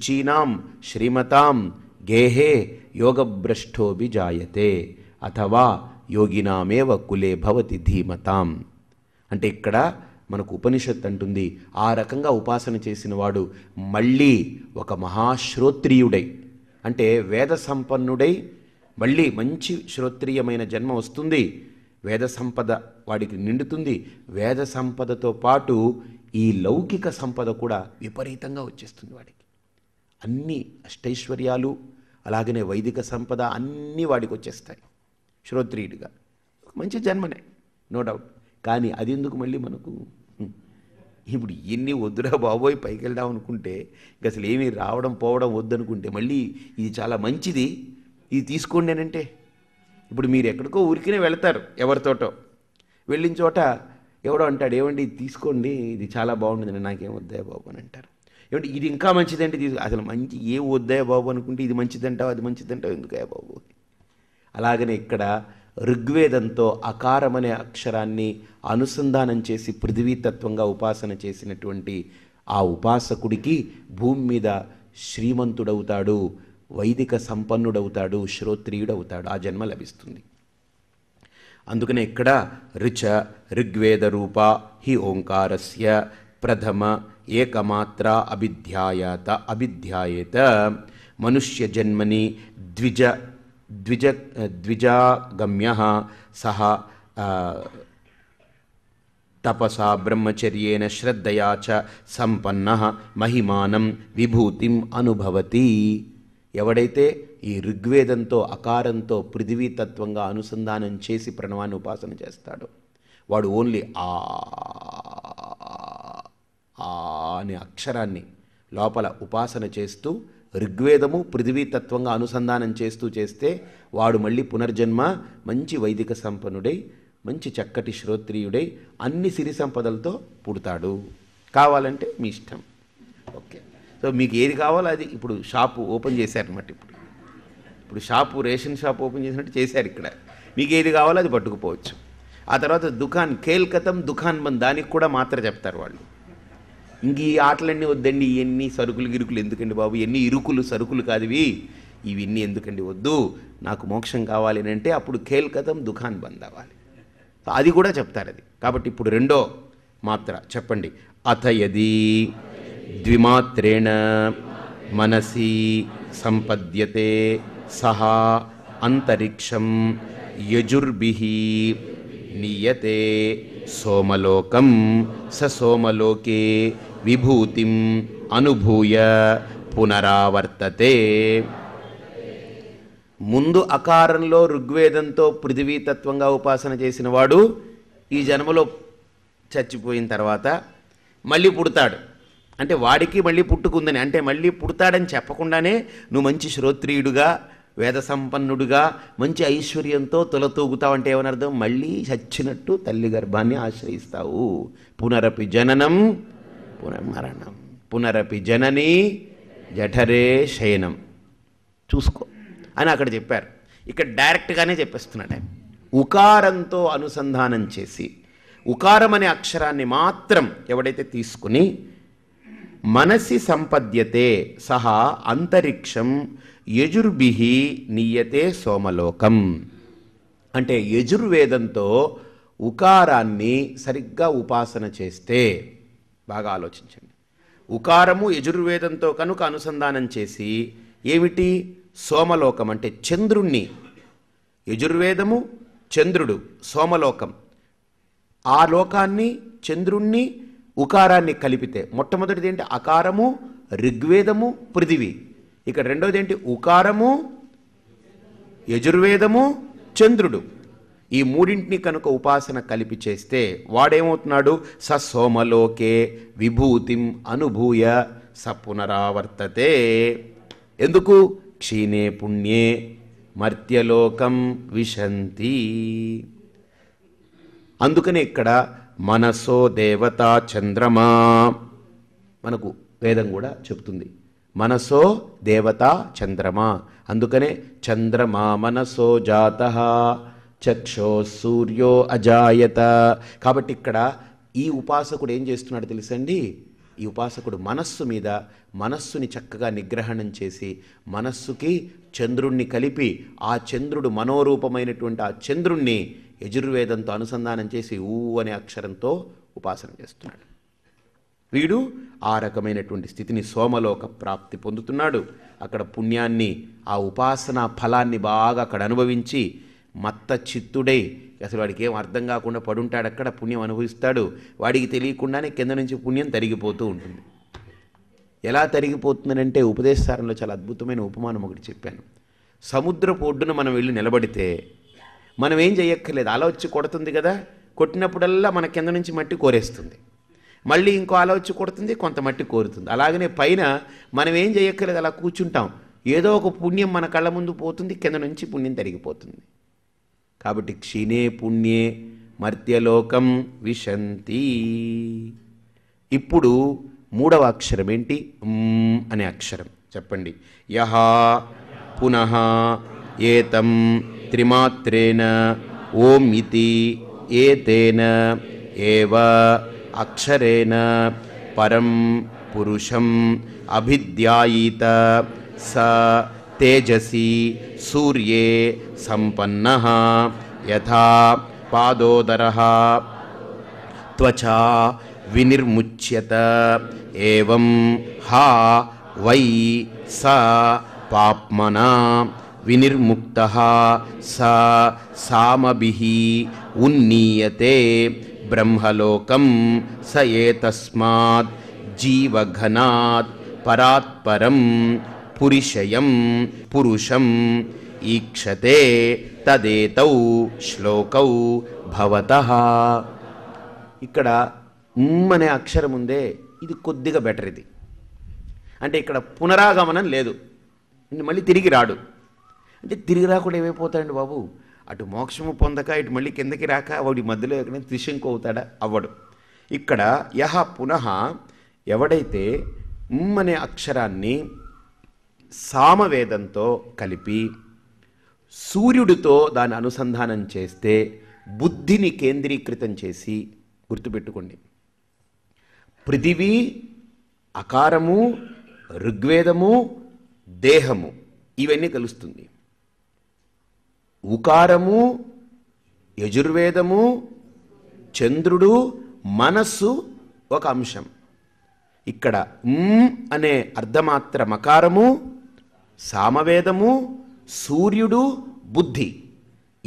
శుచీనాం శ్రీమతాం గేహే యోగభ్రష్టోభి జాయతే అథవా యోగినామేవ కులే భవతి ధీమతాం అంటే ఇక్కడ మనకు ఉపనిషత్ అంటుంది ఆ రకంగా ఉపాసన చేసినవాడు మళ్ళీ ఒక మహాశ్రోత్రియుడై అంటే వేద సంపన్నుడై మళ్ళీ మంచి శ్రోత్రియమైన జన్మ వస్తుంది వేద సంపద వాడికి నిండుతుంది వేద సంపదతో పాటు ఈ లౌకిక సంపద కూడా విపరీతంగా వచ్చేస్తుంది వాడికి అన్ని అష్టైశ్వర్యాలు అలాగనే వైదిక సంపద అన్నీ వాడికి వచ్చేస్తాయి శ్రోత్రియుడిగా మంచి జన్మనే నో డౌట్ కానీ అది ఎందుకు మళ్ళీ మనకు ఇప్పుడు ఎన్ని వద్దురా బాబోయ్ పైకి వెళ్దాం అనుకుంటే ఇంక అసలు ఏమీ రావడం పోవడం వద్దనుకుంటే మళ్ళీ ఇది చాలా మంచిది ఇది తీసుకోండి అంటే ఇప్పుడు మీరు ఎక్కడికో ఊరికినే వెళ్తారు ఎవరితోటో వెళ్ళిన చోట ఎవడో అంటాడు ఏమండి ఇది తీసుకోండి ఇది చాలా బాగుంటుంది నాకేం వద్దా బాబు అని అంటారు ఏమంటే ఇది ఇంకా మంచిదంటే తీసుకు అసలు మంచి ఏ వద్దాయో బాబు అనుకుంటే ఇది మంచిదంటావు అది మంచిదంటావు ఎందుకయ్యా బాబు అలాగనే ఇక్కడ ఋగ్వేదంతో అకారమనే అక్షరాన్ని అనుసంధానం చేసి తత్వంగా ఉపాసన చేసినటువంటి ఆ ఉపాసకుడికి భూమి మీద శ్రీమంతుడవుతాడు వైదిక సంపన్నుడవుతాడు శ్రోత్రియుడవుతాడు ఆ జన్మ లభిస్తుంది అందుకనే ఇక్కడ రుచ ఋగ్వేద రూప హి ఓంకారస్య ప్రథమ ఏకమాత్ర అభిధ్యాయాత అభిధ్యాయేత మనుష్య జన్మని ద్విజ ద్విజ ద్విజాగమ్య సహ తపస బ్రహ్మచర్యేణ శ్రద్ధయా చ సంపన్న మహిమానం విభూతిం అనుభవతి ఎవడైతే ఈ ఋగ్వేదంతో అకారంతో పృథివీతత్వంగా అనుసంధానం చేసి ప్రణవాన్ని ఉపాసన చేస్తాడు వాడు ఓన్లీ ఆ ఆ అనే అక్షరాన్ని లోపల ఉపాసన చేస్తూ ఋగ్వేదము పృథివీతత్వంగా అనుసంధానం చేస్తూ చేస్తే వాడు మళ్ళీ పునర్జన్మ మంచి వైదిక సంపన్నుడై మంచి చక్కటి శ్రోత్రియుడై అన్ని సిరి సంపదలతో పుడతాడు కావాలంటే మీ ఇష్టం ఓకే సో మీకు ఏది కావాలో అది ఇప్పుడు షాపు ఓపెన్ చేశారనమాట ఇప్పుడు ఇప్పుడు షాపు రేషన్ షాప్ ఓపెన్ చేసినట్టు చేశారు ఇక్కడ మీకు ఏది కావాలో అది పట్టుకుపోవచ్చు ఆ తర్వాత దుకాన్ కేల్కతం దుకాన్ బంద్ దానికి కూడా మాత్ర చెప్తారు వాళ్ళు ఇంక ఈ ఆటలన్నీ వద్దండి ఇవన్నీ సరుకులు గిరుకులు ఎందుకండి బాబు ఎన్ని ఇరుకులు సరుకులు కాదువి ఇవన్నీ ఎందుకండి వద్దు నాకు మోక్షం కావాలి అంటే అప్పుడు కేల్కతం దుకాన్ బంద్ అవ్వాలి అది కూడా చెప్తారు అది కాబట్టి ఇప్పుడు రెండో మాత్ర చెప్పండి అత యది ద్విమాత్రేణ మనసి సంపద్యతే సహా అంతరిక్షం యజుర్భి నియతే సోమలోకం స సోమలోకే విభూతిం అనుభూయ పునరావర్తతే ముందు అకారంలో ఋగ్వేదంతో పృథివీతత్వంగా ఉపాసన చేసినవాడు ఈ జన్మలో చచ్చిపోయిన తర్వాత మళ్ళీ పుడతాడు అంటే వాడికి మళ్ళీ పుట్టుకుందని అంటే మళ్ళీ పుడతాడని చెప్పకుండానే నువ్వు మంచి శ్రోత్రియుడుగా వేద సంపన్నుడుగా మంచి ఐశ్వర్యంతో తొలతూగుతావు అంటే ఏమనర్థం మళ్ళీ చచ్చినట్టు తల్లి గర్భాన్ని ఆశ్రయిస్తావు పునరపి జననం పునర్మరణం పునరపి జనని జఠరే శయనం చూసుకో అని అక్కడ చెప్పారు ఇక్కడ డైరెక్ట్గానే చెప్పేస్తున్నాడు ఆయన ఉకారంతో అనుసంధానం చేసి ఉకారం అనే అక్షరాన్ని మాత్రం ఎవడైతే తీసుకుని మనసి సంపద్యతే సహా అంతరిక్షం యజుర్భి నియతే సోమలోకం అంటే యజుర్వేదంతో ఉకారాన్ని సరిగ్గా ఉపాసన చేస్తే బాగా ఆలోచించండి ఉకారము యజుర్వేదంతో కనుక అనుసంధానం చేసి ఏమిటి సోమలోకం అంటే చంద్రుణ్ణి యజుర్వేదము చంద్రుడు సోమలోకం ఆ లోకాన్ని చంద్రుణ్ణి ఉకారాన్ని కలిపితే మొట్టమొదటిది ఏంటి అకారము ఋగ్వేదము పృథివి ఇక్కడ రెండోది ఏంటి ఉకారము యజుర్వేదము చంద్రుడు ఈ మూడింటిని కనుక ఉపాసన కలిపి చేస్తే వాడేమవుతున్నాడు సోమలోకే విభూతిం అనుభూయ స పునరావర్తతే ఎందుకు క్షీణే పుణ్యే మర్త్యలోకం విశంతి అందుకనే ఇక్కడ మనసో దేవతా చంద్రమా మనకు వేదం కూడా చెప్తుంది మనసో దేవతా చంద్రమా అందుకనే చంద్రమా మనసో జాత చక్షో సూర్యో అజాయత కాబట్టి ఇక్కడ ఈ ఉపాసకుడు ఏం చేస్తున్నాడు తెలుసండి ఈ ఉపాసకుడు మనస్సు మీద మనస్సుని చక్కగా నిగ్రహణం చేసి మనస్సుకి చంద్రుణ్ణి కలిపి ఆ చంద్రుడు మనోరూపమైనటువంటి ఆ చంద్రుణ్ణి యజుర్వేదంతో అనుసంధానం చేసి ఊ అనే అక్షరంతో ఉపాసన చేస్తున్నాడు వీడు ఆ రకమైనటువంటి స్థితిని సోమలోక ప్రాప్తి పొందుతున్నాడు అక్కడ పుణ్యాన్ని ఆ ఉపాసన ఫలాన్ని బాగా అక్కడ అనుభవించి మత్త చిత్తుడై అసలు వాడికి ఏం అర్థం కాకుండా పడుంటాడు అక్కడ పుణ్యం అనుభవిస్తాడు వాడికి తెలియకుండానే కింద నుంచి పుణ్యం తరిగిపోతూ ఉంటుంది ఎలా తరిగిపోతుందంటే ఉపదేశసారంలో చాలా అద్భుతమైన ఉపమానం ఒకటి చెప్పాను సముద్రపు ఒడ్డున మనం వెళ్ళి నిలబడితే మనం ఏం చేయక్కర్లేదు అలా వచ్చి కొడుతుంది కదా కొట్టినప్పుడల్లా మన కింద నుంచి మట్టి కోరేస్తుంది మళ్ళీ ఇంకో అలా వచ్చి కొడుతుంది కొంత మట్టి కోరుతుంది అలాగనే పైన మనం ఏం చేయక్కర్లేదు అలా కూర్చుంటాం ఏదో ఒక పుణ్యం మన కళ్ళ ముందు పోతుంది కింద నుంచి పుణ్యం తరిగిపోతుంది కాబట్టి క్షీణే పుణ్యే మర్త్యలోకం విశంతి ఇప్పుడు మూడవ అక్షరం ఏంటి అనే అక్షరం చెప్పండి యహ పునః ఏతం త్రిమాత్రేణ ఓం ఇది ఏతేన ఏవ అక్షరేణ పరం పురుషం అభిద్యాయిత స तेजसी सूर्ये सम्पन्नः यथा पादोदरः त्वचा विनिर्मुच्यत एवं हा वै स पाप्मना विनिर्मुक्तः स सामभिः उन्नीयते ब्रह्मलोकं स एतस्मात् जीवघनात् परात्परम् పురిషయం పురుషం ఈక్షతే తదేతౌ శ్లోకౌ భవత ఇక్కడ ఉమ్మనే అనే అక్షరం ఉందే ఇది కొద్దిగా బెటర్ ఇది అంటే ఇక్కడ పునరాగమనం లేదు మళ్ళీ తిరిగి రాడు అంటే తిరిగి రాకుండా ఏమైపోతాడండి బాబు అటు మోక్షము పొందక ఇటు మళ్ళీ కిందకి రాక వాడి మధ్యలో ఎక్కడైనా త్రిశంకు అవుతాడా అవ్వడు ఇక్కడ యహ పునః ఎవడైతే ఉమ్మనే అనే అక్షరాన్ని సామవేదంతో కలిపి సూర్యుడితో దాని అనుసంధానం చేస్తే బుద్ధిని కేంద్రీకృతం చేసి గుర్తుపెట్టుకోండి పృథివీ అకారము ఋగ్వేదము దేహము ఇవన్నీ కలుస్తుంది ఉకారము యజుర్వేదము చంద్రుడు మనస్సు ఒక అంశం ఇక్కడ అనే అర్ధమాత్ర మకారము సామవేదము సూర్యుడు బుద్ధి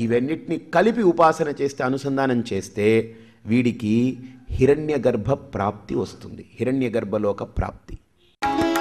ఇవన్నిటిని కలిపి ఉపాసన చేస్తే అనుసంధానం చేస్తే వీడికి హిరణ్యగర్భ ప్రాప్తి వస్తుంది హిరణ్యగర్భలోక ప్రాప్తి